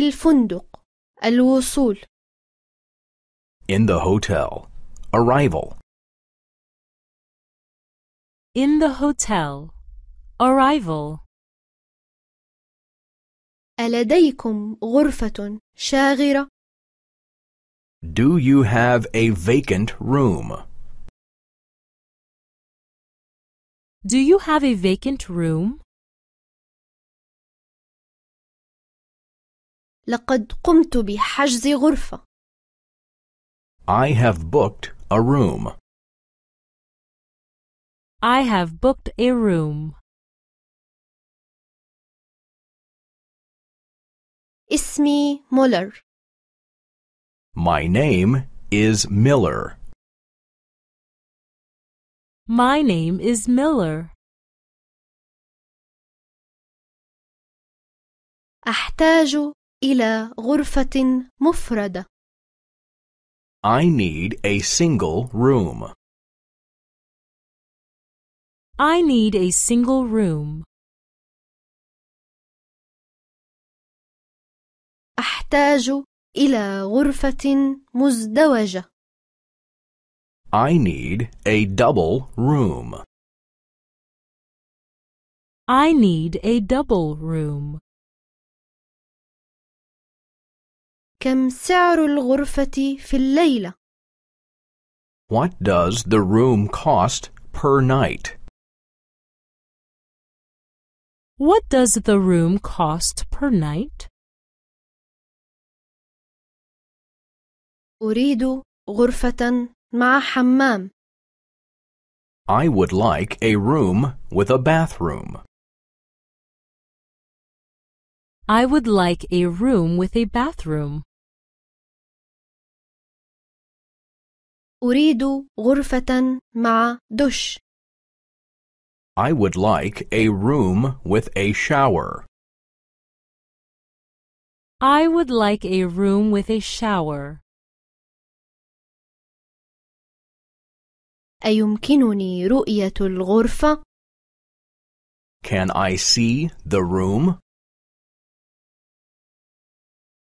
في الفندق الوصول In the hotel Arrival In the hotel Arrival ألديكم غرفة شاغرة؟ Do you have a vacant room? Do you have a vacant room? لقد قمت بحجز غرفة. I have booked a room. I have booked a room. اسمي مولر. My name is Miller. My name is Miller. أحتاج إلى غرفة مفردة. I need a single room. I need a single room. أحتاج إلى غرفة مزدوجة. I need a double room. I need a double room. كم سعر الغرفة في الليلة؟ What does the room cost per night? What does the room cost per night? أريد غرفة مع حمام. I would like a room with a bathroom. I would like a room with a bathroom. أريد غرفة مع دش. I would like a room with a shower. I would like a room with a shower. أيمكنني رؤية الغرفة؟ Can I see the room?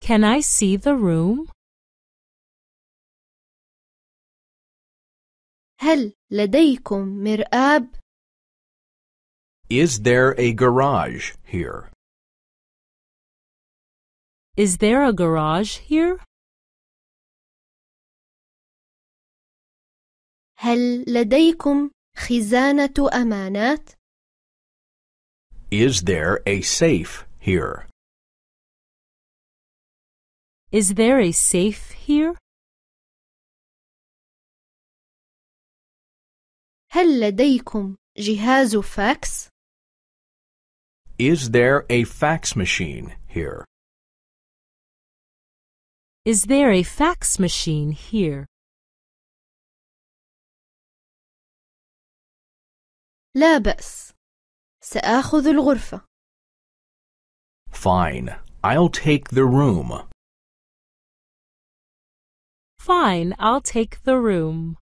Can I see the room? هل لديكم مرآب؟ Is there a garage here? Is there a garage here? هل لديكم خزانة أمانات؟ Is there a safe here? Is there a safe here? هل لديكم جهاز فاكس؟ Is there a fax machine here? Is there a fax machine here? لا بأس. سآخذ الغرفة. Fine. I'll take the room. Fine. I'll take the room.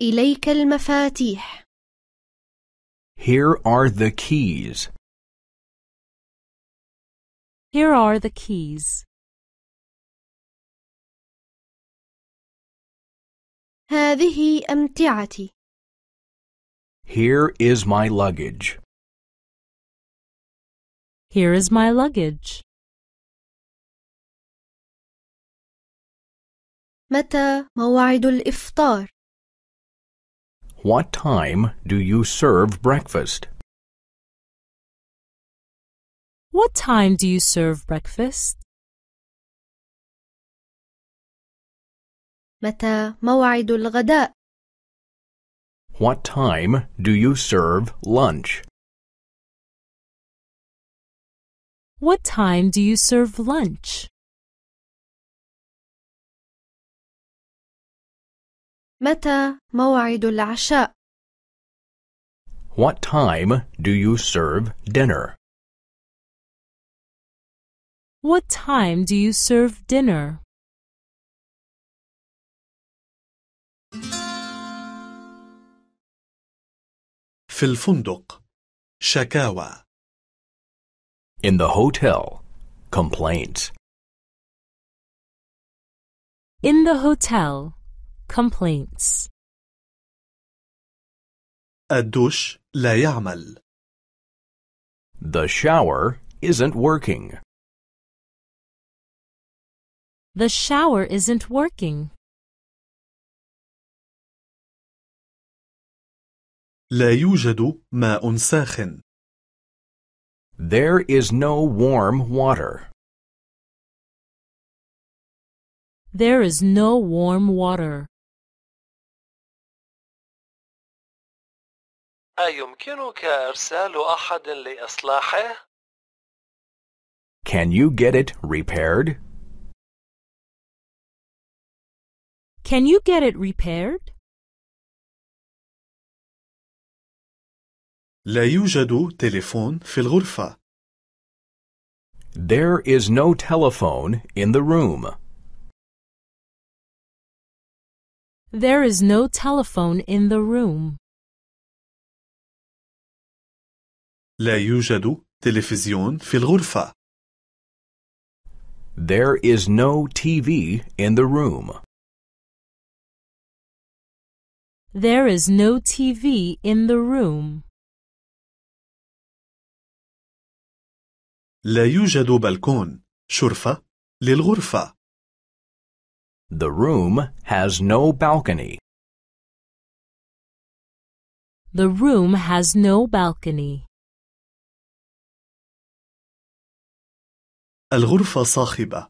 إليك المفاتيح. Here are the keys. Here are the keys. هذه أمتعتي. Here is my luggage. Here is my luggage. متى موعد الإفطار؟ what time do you serve breakfast? What time do you serve breakfast? متى موعد الغداء؟ What time do you serve lunch? What time do you serve lunch? متى موعد العشاء؟ What time do you serve dinner? What time do you serve dinner? في الفندق شكاوى In the hotel complaints In the hotel complaints الدش لا يعمل The shower isn't working. The shower isn't working. لا يوجد ماء ساخن. There is no warm water. There is no warm water. أيمكنك إرسال أحد لإصلاحه؟ Can you get it repaired? Can you get it repaired? لا يوجد تليفون في الغرفة. There is no telephone in the room. There is no telephone in the room. لا يوجد تلفزيون في الغرفة. There is no TV in the room. There is no TV in the room. لا يوجد بلكون شرفة للغرفة. The room has no balcony. The room has no balcony. الغرفة صاخبة.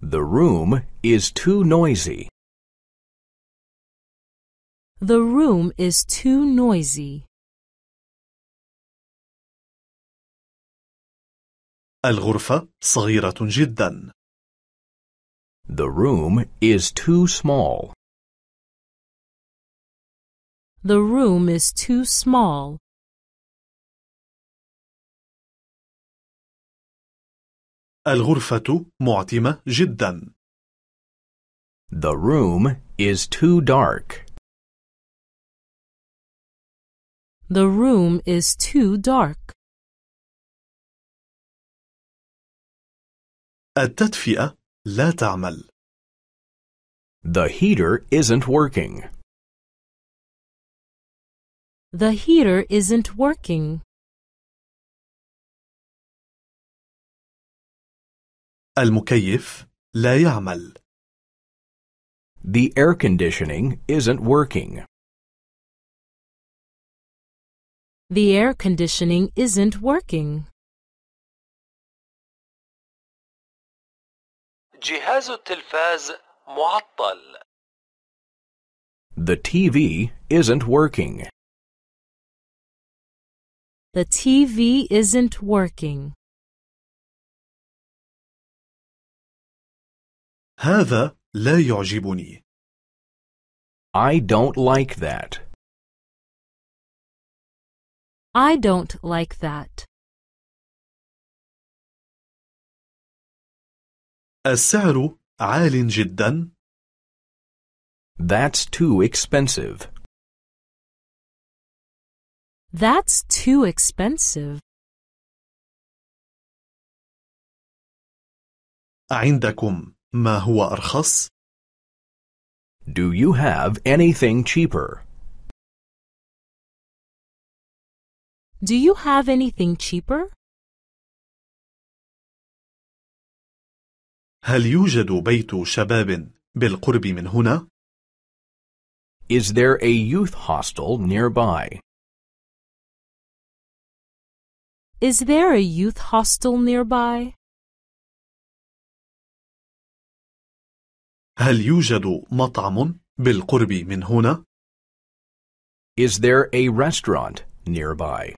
The room is too noisy. The room is too noisy. الغرفة صغيرة جدا. The room is too small. The room is too small. الغرفة معتمة جدا. The room is too dark. The room is too dark. التدفئة لا تعمل. The heater isn't working. The heater isn't working. المكيف لا يعمل. The air conditioning isn't working. The air conditioning isn't working. جهاز التلفاز معطل. The TV isn't working. The TV isn't working. هذا لا يعجبني. I don't like that. I don't like that. السعر عال جدا. That's too expensive. That's too expensive. عندكم ما هو أرخص؟ Do you have anything cheaper? Do you have anything cheaper? هل يوجد بيت شباب بالقرب من هنا؟ Is there a youth hostel nearby? Is there a youth hostel nearby? هل يوجد مطعم بالقرب من هنا؟ Is there a restaurant nearby?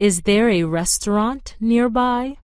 Is there a restaurant nearby?